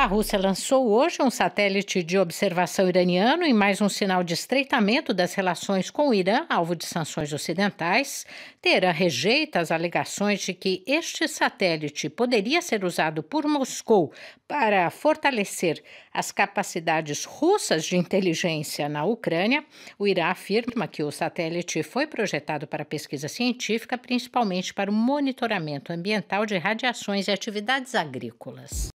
A Rússia lançou hoje um satélite de observação iraniano em mais um sinal de estreitamento das relações com o Irã, alvo de sanções ocidentais. Teherã rejeita as alegações de que este satélite poderia ser usado por Moscou para fortalecer as capacidades russas de inteligência na Ucrânia. O Irã afirma que o satélite foi projetado para pesquisa científica, principalmente para o monitoramento ambiental de radiações e atividades agrícolas.